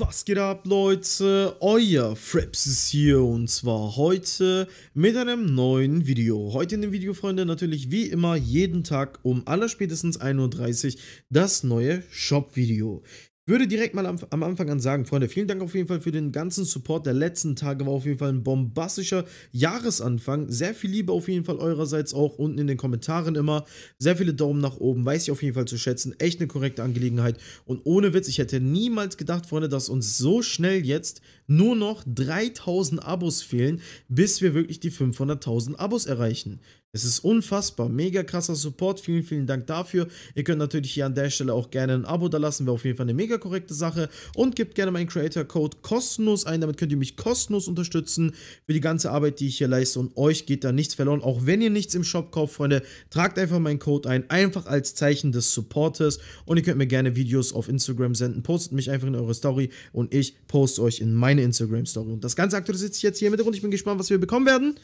Was geht ab, Leute? Euer Fraps ist hier und zwar heute mit einem neuen Video. Heute in dem Video, Freunde, natürlich wie immer jeden Tag um allerspätestens 1.30 Uhr das neue Shop-Video. Würde direkt mal am, am, Anfang an sagen, Freunde, vielen Dank auf jeden Fall für den ganzen Support der letzten Tage. War auf jeden Fall ein bombastischer Jahresanfang. Sehr viel Liebe auf jeden Fall eurerseits auch unten in den Kommentaren immer. Sehr viele Daumen nach oben, weiß ich auf jeden Fall zu schätzen. Echt eine korrekte Angelegenheit. Und ohne Witz, ich hätte niemals gedacht, Freunde, dass uns so schnell jetzt nur noch 3000 Abos fehlen, bis wir wirklich die 500.000 Abos erreichen. Es ist unfassbar, mega krasser Support, vielen, vielen Dank dafür. Ihr könnt natürlich hier an der Stelle auch gerne ein Abo da lassen, wäre auf jeden Fall eine mega korrekte Sache. Und gebt gerne meinen Creator-Code kostenlos ein, damit könnt ihr mich kostenlos unterstützen für die ganze Arbeit, die ich hier leiste und euch geht da nichts verloren. Auch wenn ihr nichts im Shop kauft, Freunde, tragt einfach meinen Code ein, einfach als Zeichen des Supportes und ihr könnt mir gerne Videos auf Instagram senden. Postet mich einfach in eure Story und ich poste euch in meine Instagram-Story. Und das Ganze aktualisiert sich jetzt hier mit und ich bin gespannt, was wir bekommen werden.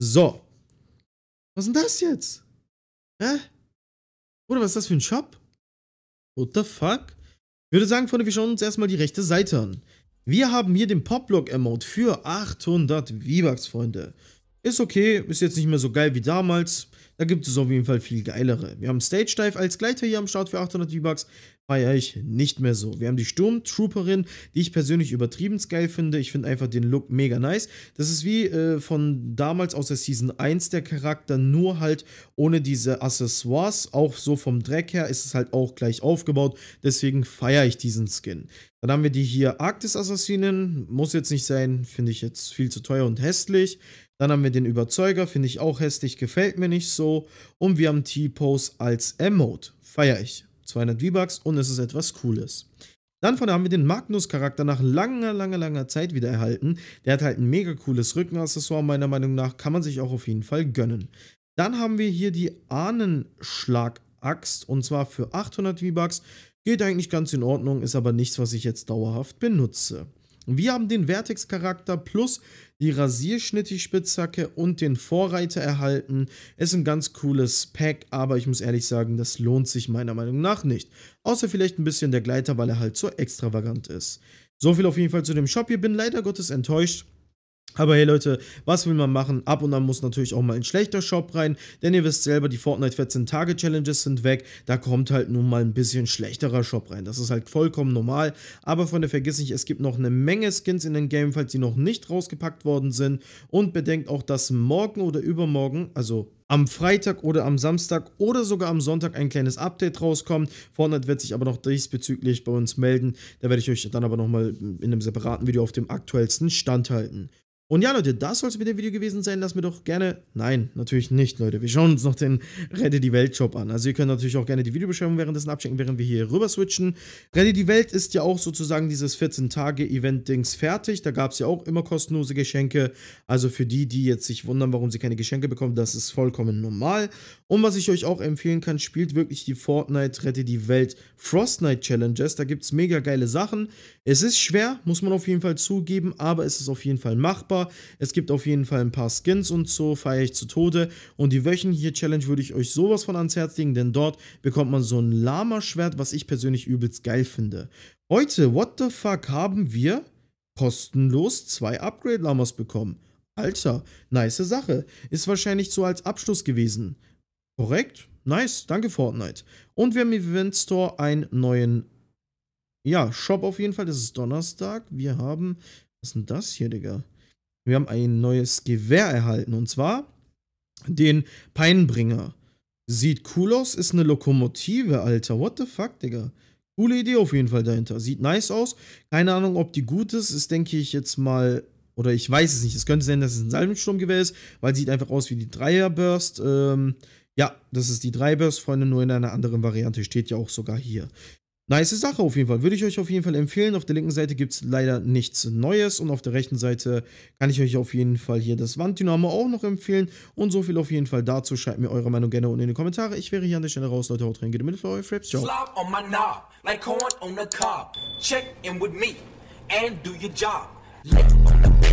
So, was ist denn das jetzt? Hä? Oder was ist das für ein Shop? What the fuck? Ich würde sagen, Freunde, wir schauen uns erstmal die rechte Seite an. Wir haben hier den Popblock-Emote für 800 V-Bucks, Freunde. Ist okay, ist jetzt nicht mehr so geil wie damals. Da gibt es auf jeden Fall viel geilere. Wir haben Stage Dive als Gleiter hier am Start für 800 V-Bucks feiere ich nicht mehr so. Wir haben die Sturmtrooperin, die ich persönlich übertrieben geil finde. Ich finde einfach den Look mega nice. Das ist wie äh, von damals aus der Season 1 der Charakter, nur halt ohne diese Accessoires. Auch so vom Dreck her ist es halt auch gleich aufgebaut. Deswegen feiere ich diesen Skin. Dann haben wir die hier Arktis-Assassinen. Muss jetzt nicht sein, finde ich jetzt viel zu teuer und hässlich. Dann haben wir den Überzeuger, finde ich auch hässlich, gefällt mir nicht so. Und wir haben T-Pose als Emote. Feier ich. 200 V-Bucks und es ist etwas Cooles. Dann von da haben wir den Magnus-Charakter nach langer, langer, langer Zeit wieder erhalten. Der hat halt ein mega cooles Rückenaccessoire, meiner Meinung nach. Kann man sich auch auf jeden Fall gönnen. Dann haben wir hier die Ahnenschlag-Axt und zwar für 800 V-Bucks. Geht eigentlich ganz in Ordnung, ist aber nichts, was ich jetzt dauerhaft benutze. Wir haben den Vertex-Charakter plus die Rasierschnittig-Spitzhacke und den Vorreiter erhalten. Ist ein ganz cooles Pack, aber ich muss ehrlich sagen, das lohnt sich meiner Meinung nach nicht. Außer vielleicht ein bisschen der Gleiter, weil er halt so extravagant ist. So viel auf jeden Fall zu dem Shop. Hier bin leider Gottes enttäuscht aber hey Leute, was will man machen? Ab und an muss natürlich auch mal ein schlechter Shop rein, denn ihr wisst selber, die Fortnite 14 Tage Challenges sind weg, da kommt halt nun mal ein bisschen schlechterer Shop rein. Das ist halt vollkommen normal, aber Freunde, vergiss nicht, es gibt noch eine Menge Skins in den Game, falls die noch nicht rausgepackt worden sind und bedenkt auch, dass morgen oder übermorgen, also am Freitag oder am Samstag oder sogar am Sonntag ein kleines Update rauskommt. Fortnite wird sich aber noch diesbezüglich bei uns melden. Da werde ich euch dann aber nochmal in einem separaten Video auf dem aktuellsten Stand halten. Und ja, Leute, das soll es mit dem Video gewesen sein. Lasst mir doch gerne. Nein, natürlich nicht, Leute. Wir schauen uns noch den Rette die Welt-Shop an. Also, ihr könnt natürlich auch gerne die Videobeschreibung währenddessen abchecken, während wir hier rüber switchen. Rette die Welt ist ja auch sozusagen dieses 14-Tage-Event-Dings fertig. Da gab es ja auch immer kostenlose Geschenke. Also, für die, die jetzt sich wundern, warum sie keine Geschenke bekommen, das ist vollkommen normal. Und was ich euch auch empfehlen kann, spielt wirklich die Fortnite Rette die Welt Frost Night Challenges. Da gibt es mega geile Sachen. Es ist schwer, muss man auf jeden Fall zugeben, aber es ist auf jeden Fall machbar aber es gibt auf jeden Fall ein paar Skins und so, feiere ich zu Tode. Und die wöchentliche Challenge würde ich euch sowas von ans Herz legen, denn dort bekommt man so ein Lama-Schwert, was ich persönlich übelst geil finde. Heute, what the fuck, haben wir kostenlos zwei Upgrade-Lamas bekommen. Alter, nice Sache. Ist wahrscheinlich so als Abschluss gewesen. Korrekt? Nice, danke Fortnite. Und wir haben im Event Store einen neuen ja, Shop auf jeden Fall. Das ist Donnerstag. Wir haben. Was ist denn das hier, Digga? Wir haben ein neues Gewehr erhalten und zwar den Peinbringer. Sieht cool aus, ist eine Lokomotive, Alter. What the fuck, Digga? Coole Idee auf jeden Fall dahinter. Sieht nice aus. Keine Ahnung, ob die gut ist. Ist, denke ich, jetzt mal. Oder ich weiß es nicht. Es könnte sein, dass es ein Salbensturmgewehr ist, weil sieht einfach aus wie die Dreierburst. Ähm, ja, das ist die Dreiburst, Freunde, nur in einer anderen Variante. Steht ja auch sogar hier. Nice Sache auf jeden Fall. Würde ich euch auf jeden Fall empfehlen. Auf der linken Seite gibt es leider nichts Neues und auf der rechten Seite kann ich euch auf jeden Fall hier das Wanddynamo auch noch empfehlen. Und so viel auf jeden Fall dazu. Schreibt mir eure Meinung gerne unten in die Kommentare. Ich wäre hier an der Stelle raus. Leute, haut rein. Geht mit für euer Fraps. Ciao. Slap on my knob, like corn on the cob. Check in with me and do your job. Lick on the